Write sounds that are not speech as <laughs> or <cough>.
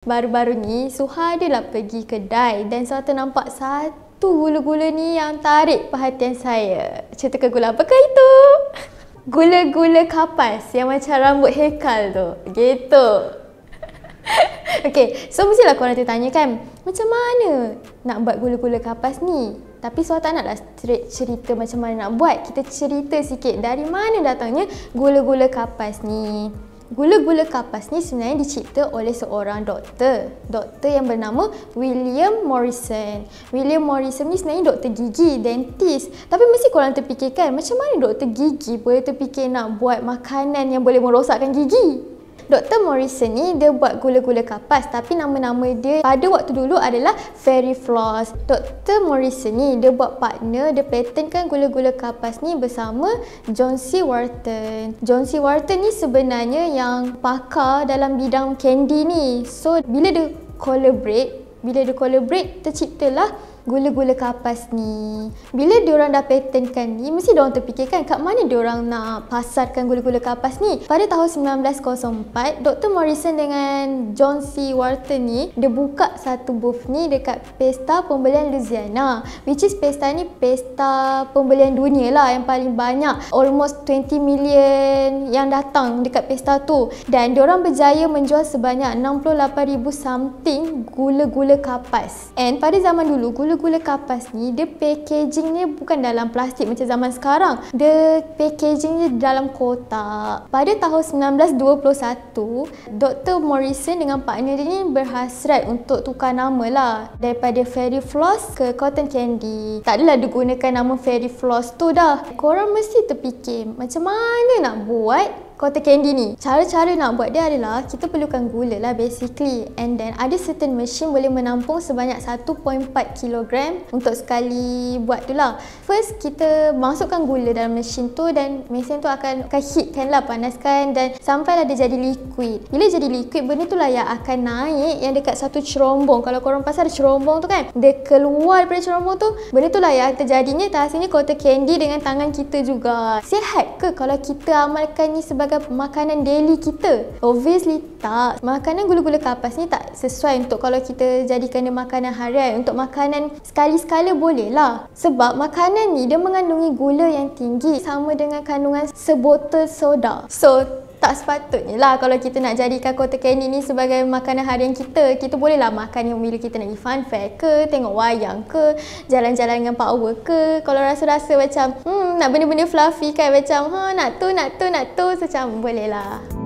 Baru-baru ni Suha adalah pergi kedai dan saya ternampak satu gula-gula ni yang tarik perhatian saya. Cerita ke gula apa ke itu? <laughs> Gula-gula kapas yang macam rambut hekal tu. Gitu. <laughs> Okay, so mestilah korang tertanya kan, macam mana nak buat gula-gula kapas ni? Tapi suara tak naklah straight cerita macam mana nak buat. Kita cerita sikit dari mana datangnya gula-gula kapas ni. Gula-gula kapas ni sebenarnya dicipta oleh seorang doktor. Doktor yang bernama William Morrison. William Morrison ni sebenarnya doktor gigi, dentist. Tapi mesti korang terfikirkan macam mana doktor gigi boleh terfikir nak buat makanan yang boleh merosakkan gigi? Dr. Morrison ni dia buat gula-gula kapas tapi nama-nama dia pada waktu dulu adalah Fairy Floss. Dr. Morrison ni dia buat partner, dia patentkan gula-gula kapas ni bersama John C. Wharton. John C. Wharton ni sebenarnya yang pakar dalam bidang candy ni. So bila dia collaborate, bila dia collaborate terciptalah gula-gula kapas ni. Bila orang dah patentkan ni, mesti orang terfikirkan kat mana orang nak pasarkan gula-gula kapas ni. Pada tahun 1904, Dr. Morrison dengan John C. Wharton ni, dia buka satu booth ni dekat Pesta Pembelian Louisiana. Which is pesta ni pesta pembelian dunia lah yang paling banyak. Almost 20 million yang datang dekat pesta tu. Dan orang berjaya menjual sebanyak 68,000 something gula-gula kapas. And pada zaman dulu, gula gula kapas ni dia packaging ni bukan dalam plastik macam zaman sekarang. Dia packaging ni dalam kotak. Pada tahun 1921, Dr. Morrison dengan partner dia ni berhasrat untuk tukar nama lah. Daripada Fairy Floss ke Cotton Candy. Tak adalah dia gunakan nama Fairy Floss tu dah. Korang mesti terfikir macam mana nak buat cotton candy ni. Cara-cara nak buat dia adalah kita perlukan gula lah basically and then ada certain machine boleh menampung sebanyak 1.4 kilogram untuk sekali buat tu lah. First kita masukkan gula dalam mesin tu dan mesin tu akan, akan heatkan lah panaskan dan sampai lah dia jadi liquid. Bila jadi liquid benda tu lah yang akan naik yang dekat satu cerombong. Kalau korang pasal ada cerombong tu kan dia keluar daripada cerombong tu benda tu lah yang terjadinya terhasilnya cotton candy dengan tangan kita juga. Sihat ke kalau kita amalkan ni sebagai sebagai makanan daily kita. Obviously tak. Makanan gula-gula kapas ni tak sesuai untuk kalau kita jadikan dia makanan harian. Untuk makanan sekali-sekala boleh lah. Sebab makanan ni dia mengandungi gula yang tinggi sama dengan kandungan sebotol soda. So, tak sepatutnya lah kalau kita nak jadikan kota candy ni sebagai makanan harian kita. Kita bolehlah makan yang bila kita nak pergi fun fair ke, tengok wayang ke, jalan-jalan dengan power ke. Kalau rasa-rasa macam hmm, nak benda-benda fluffy kan macam ha, nak tu, nak tu, nak tu. macam bolehlah. lah.